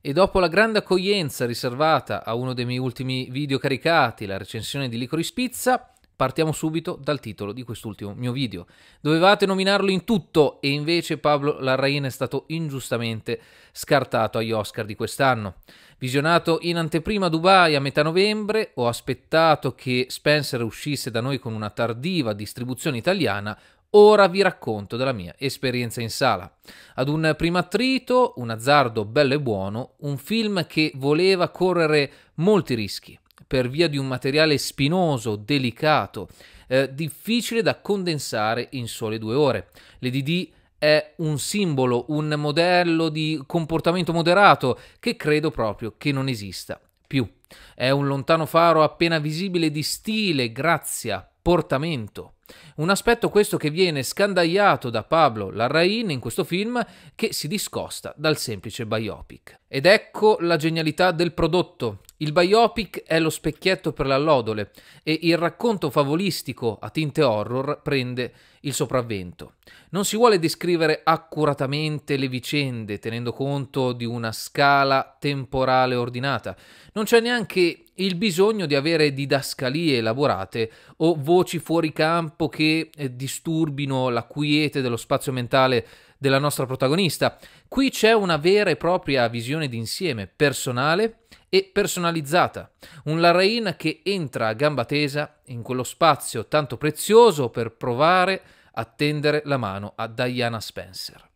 E dopo la grande accoglienza riservata a uno dei miei ultimi video caricati, la recensione di Licori Spizza, partiamo subito dal titolo di quest'ultimo mio video. Dovevate nominarlo in tutto e invece Pablo Larrain è stato ingiustamente scartato agli Oscar di quest'anno. Visionato in anteprima a Dubai a metà novembre, ho aspettato che Spencer uscisse da noi con una tardiva distribuzione italiana, Ora vi racconto della mia esperienza in sala. Ad un primo attrito, un azzardo bello e buono, un film che voleva correre molti rischi per via di un materiale spinoso, delicato, eh, difficile da condensare in sole due ore. L'EDD è un simbolo, un modello di comportamento moderato che credo proprio che non esista più. È un lontano faro appena visibile di stile, grazia, comportamento. Un aspetto questo che viene scandagliato da Pablo Larrain in questo film che si discosta dal semplice biopic. Ed ecco la genialità del prodotto, il biopic è lo specchietto per l'allodole e il racconto favolistico a tinte horror prende il sopravvento. Non si vuole descrivere accuratamente le vicende tenendo conto di una scala temporale ordinata. Non c'è neanche il bisogno di avere didascalie elaborate o voci fuori campo che eh, disturbino la quiete dello spazio mentale della nostra protagonista. Qui c'è una vera e propria visione d'insieme personale e personalizzata, un Larrain che entra a gamba tesa in quello spazio tanto prezioso per provare a tendere la mano a Diana Spencer.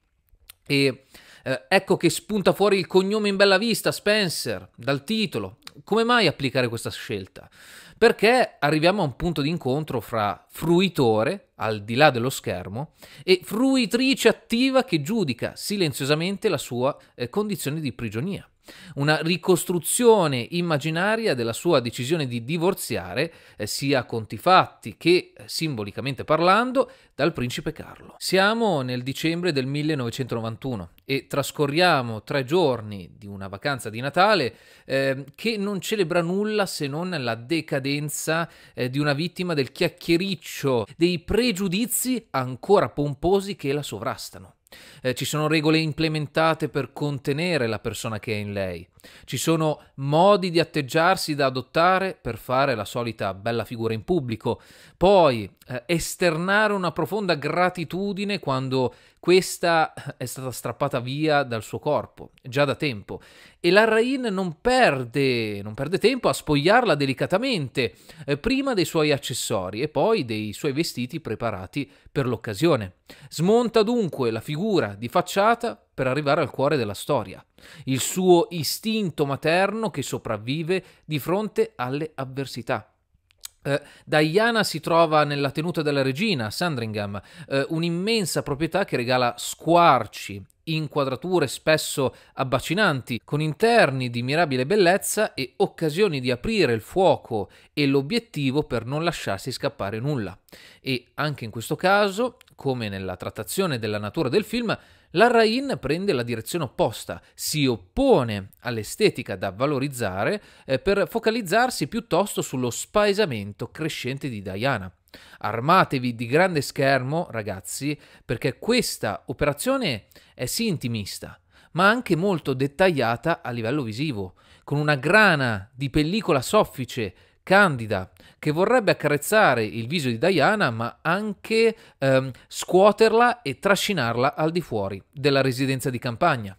E eh, ecco che spunta fuori il cognome in bella vista, Spencer, dal titolo. Come mai applicare questa scelta? Perché arriviamo a un punto di incontro fra fruitore, al di là dello schermo, e fruitrice attiva che giudica silenziosamente la sua eh, condizione di prigionia. Una ricostruzione immaginaria della sua decisione di divorziare, eh, sia conti fatti che eh, simbolicamente parlando, dal principe Carlo. Siamo nel dicembre del 1991 e trascorriamo tre giorni di una vacanza di Natale eh, che non celebra nulla se non la decadenza eh, di una vittima del chiacchiericcio, dei pregiudizi ancora pomposi che la sovrastano. Eh, ci sono regole implementate per contenere la persona che è in lei. Ci sono modi di atteggiarsi da adottare per fare la solita bella figura in pubblico. Poi eh, esternare una profonda gratitudine quando questa eh, è stata strappata via dal suo corpo, già da tempo. E la Rain non perde, non perde tempo a spogliarla delicatamente, eh, prima dei suoi accessori e poi dei suoi vestiti preparati per l'occasione. Smonta dunque la figura di facciata per arrivare al cuore della storia, il suo istinto materno che sopravvive di fronte alle avversità. Uh, Diana si trova nella tenuta della regina, Sandringham, uh, un'immensa proprietà che regala squarci, inquadrature spesso abbacinanti, con interni di mirabile bellezza e occasioni di aprire il fuoco e l'obiettivo per non lasciarsi scappare nulla. E anche in questo caso come nella trattazione della natura del film, la Rain prende la direzione opposta, si oppone all'estetica da valorizzare eh, per focalizzarsi piuttosto sullo spaesamento crescente di Diana. Armatevi di grande schermo, ragazzi, perché questa operazione è sì intimista, ma anche molto dettagliata a livello visivo, con una grana di pellicola soffice candida, che vorrebbe accarezzare il viso di Diana, ma anche ehm, scuoterla e trascinarla al di fuori della residenza di campagna.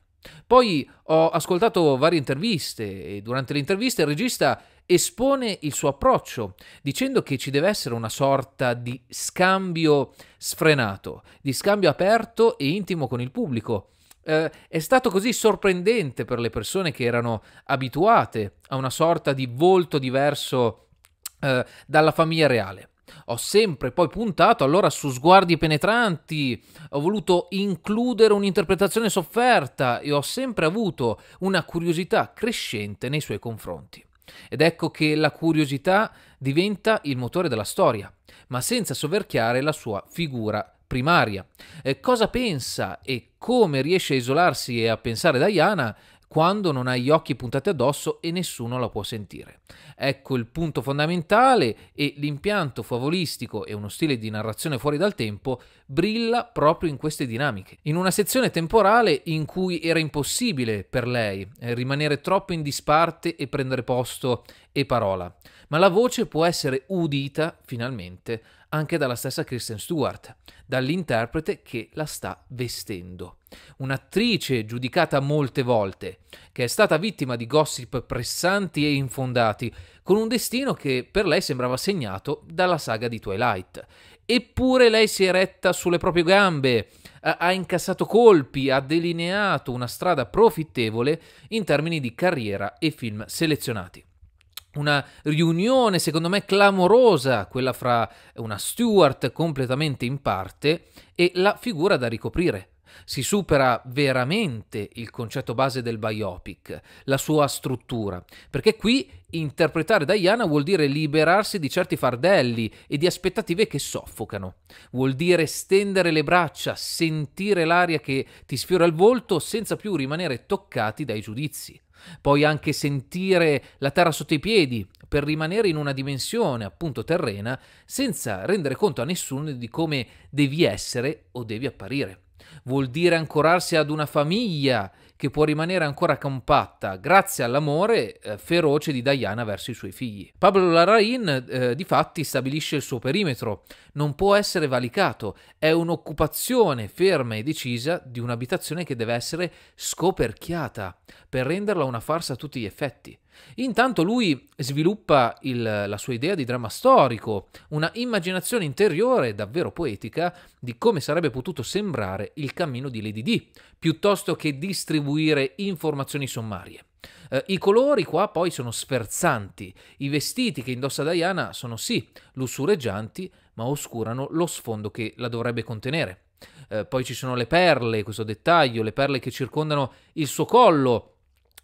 Poi ho ascoltato varie interviste e durante le interviste il regista espone il suo approccio dicendo che ci deve essere una sorta di scambio sfrenato, di scambio aperto e intimo con il pubblico. Eh, è stato così sorprendente per le persone che erano abituate a una sorta di volto diverso eh, dalla famiglia reale. Ho sempre poi puntato allora su sguardi penetranti, ho voluto includere un'interpretazione sofferta e ho sempre avuto una curiosità crescente nei suoi confronti. Ed ecco che la curiosità diventa il motore della storia, ma senza soverchiare la sua figura primaria. Eh, cosa pensa e come riesce a isolarsi e a pensare Diana quando non hai gli occhi puntati addosso e nessuno la può sentire. Ecco il punto fondamentale e l'impianto favolistico e uno stile di narrazione fuori dal tempo brilla proprio in queste dinamiche. In una sezione temporale in cui era impossibile per lei eh, rimanere troppo in disparte e prendere posto e parola, ma la voce può essere udita finalmente anche dalla stessa Kristen Stewart, dall'interprete che la sta vestendo. Un'attrice giudicata molte volte, che è stata vittima di gossip pressanti e infondati, con un destino che per lei sembrava segnato dalla saga di Twilight. Eppure lei si è retta sulle proprie gambe, ha incassato colpi, ha delineato una strada profittevole in termini di carriera e film selezionati una riunione secondo me clamorosa, quella fra una Stewart completamente in parte e la figura da ricoprire. Si supera veramente il concetto base del biopic, la sua struttura, perché qui interpretare Diana vuol dire liberarsi di certi fardelli e di aspettative che soffocano, vuol dire stendere le braccia, sentire l'aria che ti sfiora il volto senza più rimanere toccati dai giudizi Puoi anche sentire la terra sotto i piedi per rimanere in una dimensione appunto terrena senza rendere conto a nessuno di come devi essere o devi apparire vuol dire ancorarsi ad una famiglia che può rimanere ancora compatta grazie all'amore eh, feroce di Diana verso i suoi figli. Pablo Larrain eh, di fatti stabilisce il suo perimetro, non può essere valicato, è un'occupazione ferma e decisa di un'abitazione che deve essere scoperchiata per renderla una farsa a tutti gli effetti. Intanto lui sviluppa il, la sua idea di dramma storico, una immaginazione interiore davvero poetica di come sarebbe potuto sembrare il cammino di Lady D, piuttosto che distribuire informazioni sommarie. Eh, I colori qua poi sono sferzanti, i vestiti che indossa Diana sono sì lussureggianti, ma oscurano lo sfondo che la dovrebbe contenere. Eh, poi ci sono le perle, questo dettaglio, le perle che circondano il suo collo,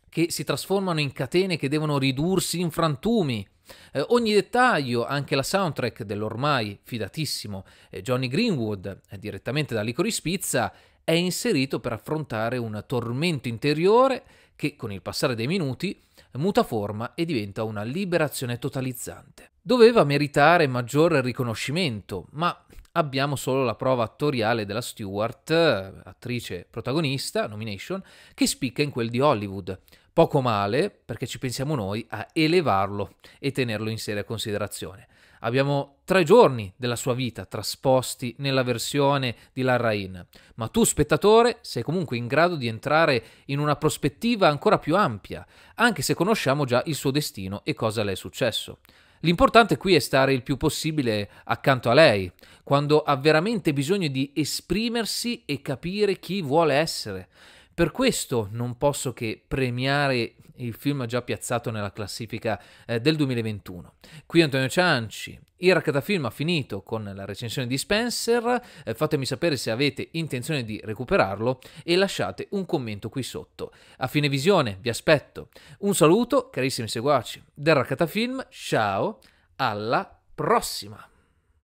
che si trasformano in catene che devono ridursi in frantumi. Eh, ogni dettaglio, anche la soundtrack dell'ormai fidatissimo eh, Johnny Greenwood, eh, direttamente da Licorice Pizza, è inserito per affrontare un tormento interiore che con il passare dei minuti muta forma e diventa una liberazione totalizzante. Doveva meritare maggior riconoscimento, ma abbiamo solo la prova attoriale della Stewart, eh, attrice protagonista, nomination, che spicca in quel di Hollywood, poco male, perché ci pensiamo noi, a elevarlo e tenerlo in seria considerazione. Abbiamo tre giorni della sua vita trasposti nella versione di Larrain, ma tu spettatore sei comunque in grado di entrare in una prospettiva ancora più ampia, anche se conosciamo già il suo destino e cosa le è successo. L'importante qui è stare il più possibile accanto a lei, quando ha veramente bisogno di esprimersi e capire chi vuole essere per questo non posso che premiare il film già piazzato nella classifica eh, del 2021. Qui Antonio Cianci, Iraq da film ha finito con la recensione di Spencer, eh, fatemi sapere se avete intenzione di recuperarlo e lasciate un commento qui sotto. A fine visione vi aspetto. Un saluto carissimi seguaci del Raccata Film, ciao, alla prossima!